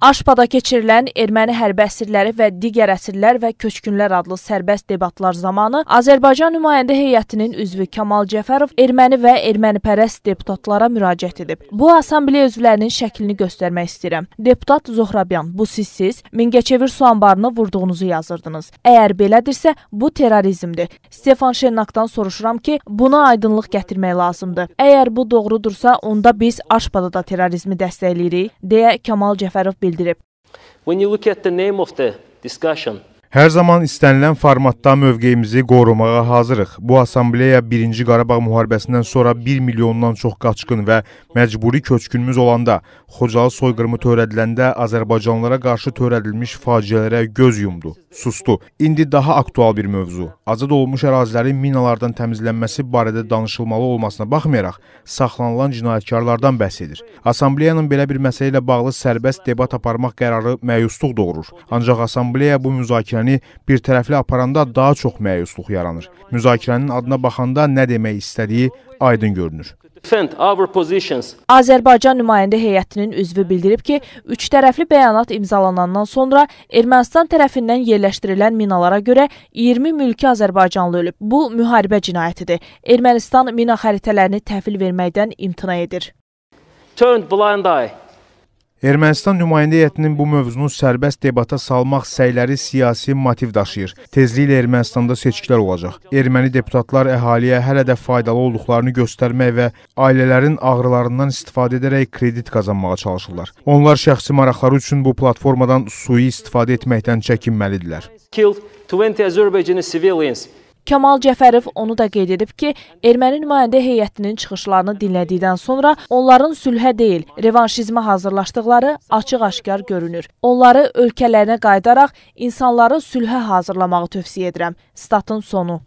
Aşpada keçirilən erməni hərbi əsirləri və digər əsirlər və köçkünlər adlı sərbəst debatlar zamanı Azərbaycan nümayəndə heyətinin üzvü Kamal Cəfərov erməni və ermənipərəst deputatlara müraciət edib. Bu assambleya üzvlərinin şəklini göstərmək istəyirəm. Deputat Zohrabyan, bu sizsiz, Mingəçevir su anbarını vurduğunuzu yazırdınız. Əgər belədirsə, bu terrorizmdir. Stefan Şennakdan soruşuram ki, buna aydınlıq gətirmək lazımdır. Əgər bu doğrudursa, onda biz Aşpada da terrorizmi dəstəkləyirik, deyə Kamal Cəfərov bildirdi When you look at the name of the discussion, Hər zaman istənilən formatda mövqeyimizi qorumağa hazırıq. Bu assambleya 1-ci Qarabağ müharibəsindən sonra 1 milyondan çox qaçqın və məcburi köçkünümüz olanda, Xocalı soyqırımı törədiləndə Azərbaycanlılara qarşı törədilmiş faciələrə göz yumdu, sustu. İndi daha aktual bir mövzu. Azad olunmuş ərazilərin minalardan təmizlənməsi barədə danışılmalı olmasına baxmayaraq, saxlanılan cinayətkarlardan bəhs edir. Assambleyanın belə bir məsələ ilə bağlı sərbəst debat aparmaq qərarı məyusluq doğurur. Ancaq assambleya bu müzakirə müzakirəni bir tərəfli aparanda daha çox məyusluq yaranır. Müzakirənin adına baxanda nə demək istədiyi aydın görünür. Azərbaycan nümayəndə heyətinin üzvü bildirib ki, üç tərəfli bəyanat imzalanandan sonra Ermənistan tərəfindən yerləşdirilən minalara görə 20 mülki azərbaycanlı ölüb. Bu müharibə cinayətidir. Ermənistan mina xəritələrini təhvil verməkdən imtina edir. Turned blind eye Ermənistan nümayəndə heyətinin bu mövzunu sərbəst debata salmaq səyləri siyasi motiv daşıyır. Tezliklə Ermənistanda seçkilər olacaq. Erməni deputatlar əhaliyə hələ də faydalı olduqlarını göstərmək və ailələrin ağrılarından istifadə edərək kredit qazanmağa çalışırlar. Onlar şəxsi maraqları üçün bu platformadan sui istifadə etməkdən çəkinməlidirlər. Killed 20 Azerbaycanlı civilians Kamal Cəfərov onu da qeyd edib ki, erməni nümayəndə heyətinin çıxışlarını dinlədikdən sonra onların sülhə deyil, revanşizmə hazırlaşdıqları açıq-aşkar görünür. Onları ölkələrinə qayıdaraq insanları sülhə hazırlamağı tövsiyə edirəm. Statın sonu.